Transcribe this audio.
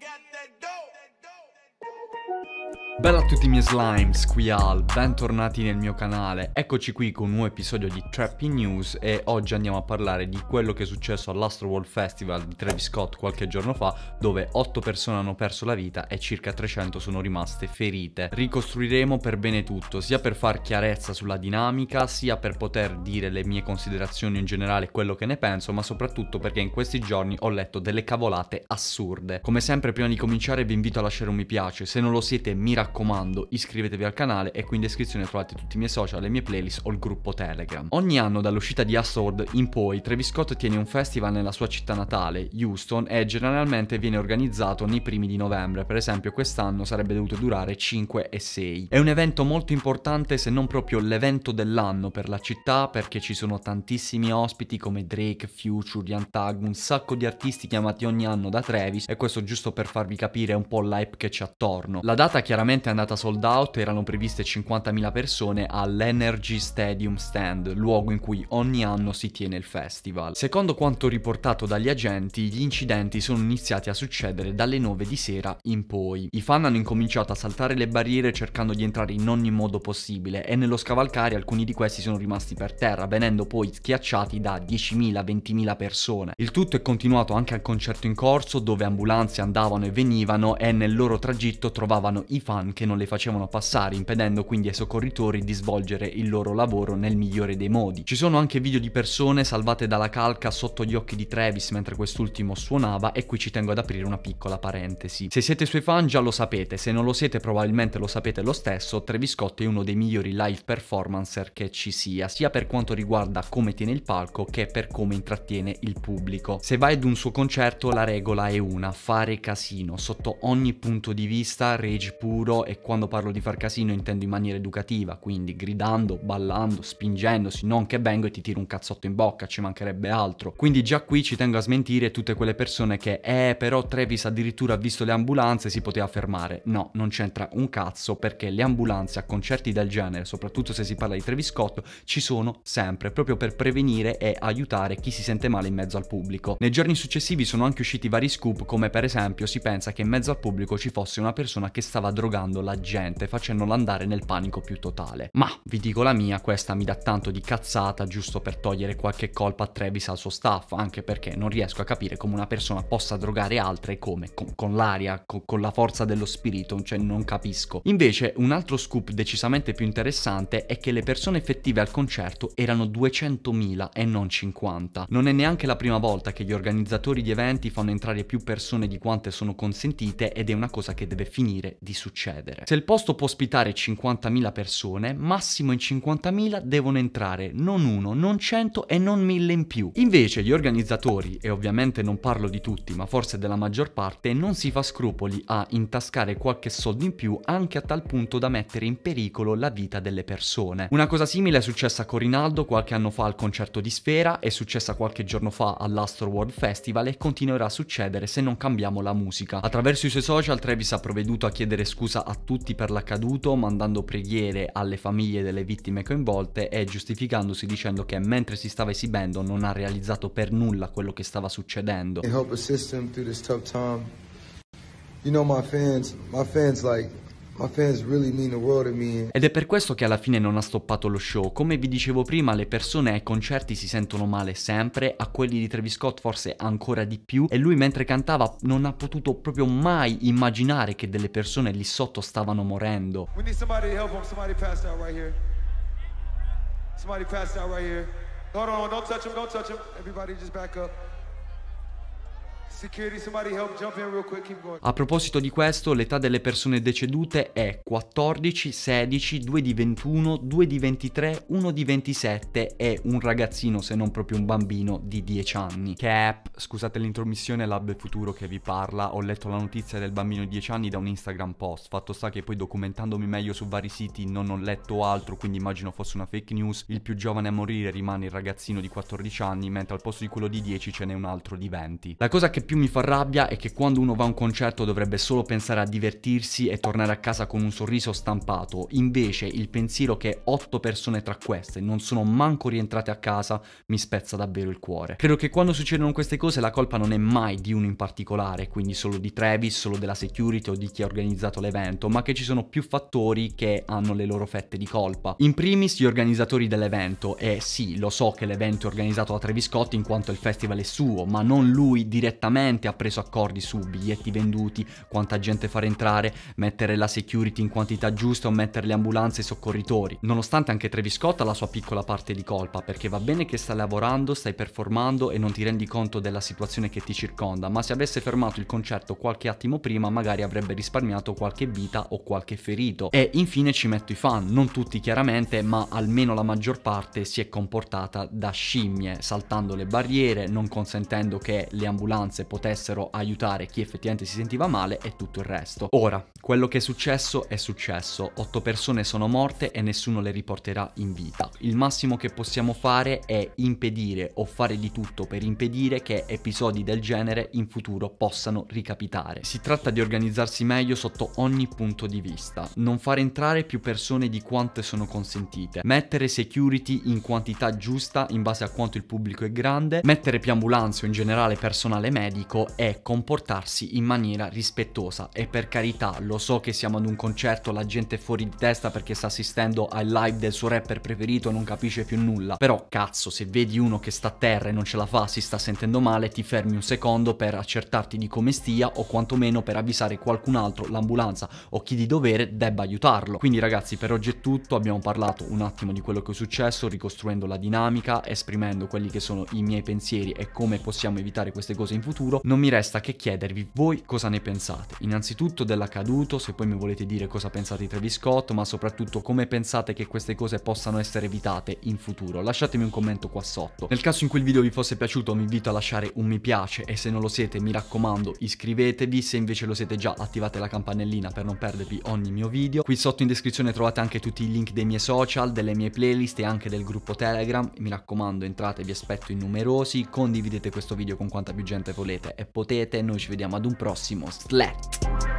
got that dope. Bella a tutti i miei slimes, qui Al, bentornati nel mio canale, eccoci qui con un nuovo episodio di Trappy News e oggi andiamo a parlare di quello che è successo all'Astro World Festival di Travis Scott qualche giorno fa dove 8 persone hanno perso la vita e circa 300 sono rimaste ferite. Ricostruiremo per bene tutto, sia per far chiarezza sulla dinamica, sia per poter dire le mie considerazioni in generale e quello che ne penso, ma soprattutto perché in questi giorni ho letto delle cavolate assurde. Come sempre prima di cominciare vi invito a lasciare un mi piace, se non lo siete mi raccomando raccomando iscrivetevi al canale e qui in descrizione trovate tutti i miei social, le mie playlist o il gruppo Telegram. Ogni anno dall'uscita di Astor in poi Travis Scott tiene un festival nella sua città natale, Houston, e generalmente viene organizzato nei primi di novembre, per esempio quest'anno sarebbe dovuto durare 5 e 6. È un evento molto importante se non proprio l'evento dell'anno per la città perché ci sono tantissimi ospiti come Drake, Future, Young Tag, un sacco di artisti chiamati ogni anno da Travis e questo giusto per farvi capire un po' l'hype che c'è attorno. La data chiaramente ovviamente è andata sold out, erano previste 50.000 persone all'Energy Stadium Stand, luogo in cui ogni anno si tiene il festival. Secondo quanto riportato dagli agenti, gli incidenti sono iniziati a succedere dalle 9 di sera in poi. I fan hanno incominciato a saltare le barriere cercando di entrare in ogni modo possibile e nello scavalcare alcuni di questi sono rimasti per terra, venendo poi schiacciati da 10.000-20.000 persone. Il tutto è continuato anche al concerto in corso dove ambulanze andavano e venivano e nel loro tragitto trovavano i fan One che non le facevano passare, impedendo quindi ai soccorritori di svolgere il loro lavoro nel migliore dei modi. Ci sono anche video di persone salvate dalla calca sotto gli occhi di Travis mentre quest'ultimo suonava e qui ci tengo ad aprire una piccola parentesi. Se siete suoi fan già lo sapete, se non lo siete probabilmente lo sapete lo stesso, Travis Scott è uno dei migliori live performancer che ci sia, sia per quanto riguarda come tiene il palco che per come intrattiene il pubblico. Se vai ad un suo concerto la regola è una, fare casino, sotto ogni punto di vista, rage puro, casino e quando parlo di far casino intendo in maniera educativa, quindi gridando, ballando, spingendosi, non che vengo e ti tiro un cazzotto in bocca, ci mancherebbe altro. Quindi già qui ci tengo a smentire tutte quelle persone che eh però Travis addirittura ha visto le ambulanze e si poteva fermare. No, non c'entra un cazzo perché le ambulanze a concerti del genere, soprattutto se si parla di Travis Scott, ci sono sempre, proprio per prevenire e aiutare chi si sente male in mezzo al pubblico. Nei giorni successivi sono anche usciti vari scoop come per esempio si pensa che in mezzo al pubblico ci fosse una persona che stava drogando scatenando la gente, facendola andare nel panico più totale. Ma vi dico la mia, questa mi dà tanto di cazzata giusto per togliere qualche colpa a Travis al suo staff, anche perché non riesco a capire come una persona possa drogare altre come con, con l'aria, con, con la forza dello spirito, cioè non capisco. Invece un altro scoop decisamente più interessante è che le persone effettive al concerto erano 200.000 e non 50. Non è neanche la prima volta che gli organizzatori di eventi fanno entrare più persone di quante sono consentite ed è una cosa che deve finire di successo succedere. Se il posto può ospitare 50.000 persone, massimo in 50.000 devono entrare non uno, non 100 e non 1000 in più. Invece gli organizzatori, e ovviamente non parlo di tutti, ma forse della maggior parte, non si fa scrupoli a intascare qualche soldo in più anche a tal punto da mettere in pericolo la vita delle persone. Una cosa simile è successa a Corinaldo qualche anno fa al concerto di Sfera, è successa qualche giorno fa all'Astro World Festival e continuerà a succedere se non cambiamo la musica. Attraverso i suoi social Travis ha provveduto a chiedere scusa a tutti per l'accaduto mandando preghiere alle famiglie delle vittime coinvolte e giustificandosi dicendo che mentre si stava esibendo non ha realizzato per nulla quello che stava succedendo. You know my fans, my fans like ed è per questo che alla fine non ha stoppato lo show. Come vi dicevo prima, le persone ai concerti si sentono male sempre, a quelli di Travis Scott forse ancora di più e lui mentre cantava non ha potuto proprio mai immaginare che delle persone lì sotto stavano morendo. We need somebody to help him. Somebody pass out right here. Somebody pass out right here. Hold on, don't touch him, don't touch him. Everybody just back up. A proposito di questo, l'età delle persone decedute è 14, 16, 2 di 21, 2 di 23, 1 di 27 e un ragazzino, se non proprio un bambino, di 10 anni. Cap, scusate l'intromissione, Lab Futuro che vi parla, ho letto la notizia del bambino di 10 anni da un Instagram post, fatto sta che poi documentandomi meglio su vari siti non ho letto altro, quindi immagino fosse una fake news, il più giovane a morire rimane il ragazzino di 14 anni, mentre al posto di quello di 10 ce n'è un altro di 20. La cosa che più mi fa rabbia è che quando uno va a un concerto dovrebbe solo pensare a divertirsi e tornare a casa con un sorriso stampato, invece il pensiero che 8 persone tra queste non sono manco rientrate a casa mi spezza davvero il cuore. Credo che quando succedono queste cose la colpa non è mai di uno in particolare, quindi solo di Travis, solo della security o di chi ha organizzato l'evento, ma che ci sono più fattori che hanno le loro fette di colpa. In primis gli organizzatori dell'evento, e sì, lo so che l'evento è organizzato da Travis Scott in quanto il festival è suo, ma non lui direttamente veramente ha preso accordi su biglietti venduti, quanta gente far entrare, mettere la security in quantità giusta o mettere le ambulanze e i soccorritori. Nonostante anche Travis Scott ha la sua piccola parte di colpa, perché va bene che stai lavorando, stai performando e non ti rendi conto della situazione che ti circonda, ma se avesse fermato il concerto qualche attimo prima magari avrebbe risparmiato qualche vita o qualche ferito. E infine ci metto i fan, non tutti chiaramente, ma almeno la maggior parte si è comportata da scimmie, saltando le barriere, non consentendo che le ambulanze potessero aiutare chi effettivamente si sentiva male e tutto il resto. Ora, quello che è successo è successo, Otto persone sono morte e nessuno le riporterà in vita. Il massimo che possiamo fare è impedire o fare di tutto per impedire che episodi del genere in futuro possano ricapitare. Si tratta di organizzarsi meglio sotto ogni punto di vista, non fare entrare più persone di quante sono consentite, mettere security in quantità giusta in base a quanto il pubblico è grande, mettere più ambulanze o in generale personale medico dico è comportarsi in maniera rispettosa e per carità lo so che siamo ad un concerto, la gente è fuori di testa perché sta assistendo al live del suo rapper preferito e non capisce più nulla, però cazzo se vedi uno che sta a terra e non ce la fa, si sta sentendo male, ti fermi un secondo per accertarti di come stia o quantomeno per avvisare qualcun altro, l'ambulanza o chi di dovere debba aiutarlo. Quindi ragazzi per oggi è tutto, abbiamo parlato un attimo di quello che è successo, ricostruendo la dinamica, esprimendo quelli che sono i miei pensieri e come possiamo evitare queste cose in futuro futuro, non mi resta che chiedervi voi cosa ne pensate. Innanzitutto dell'accaduto, se poi mi volete dire cosa pensate di Travis Scott, ma soprattutto come pensate che queste cose possano essere evitate in futuro. Lasciatemi un commento qua sotto. Nel caso in cui il video vi fosse piaciuto vi invito a lasciare un mi piace e se non lo siete mi raccomando iscrivetevi, se invece lo siete già attivate la campanellina per non perdervi ogni mio video. Qui sotto in descrizione trovate anche tutti i link dei miei social, delle mie playlist e anche del gruppo Telegram. Mi raccomando entrate, vi aspetto in numerosi, condividete questo video con quanta più gente volete volete e potete. Noi ci vediamo ad un prossimo Slack.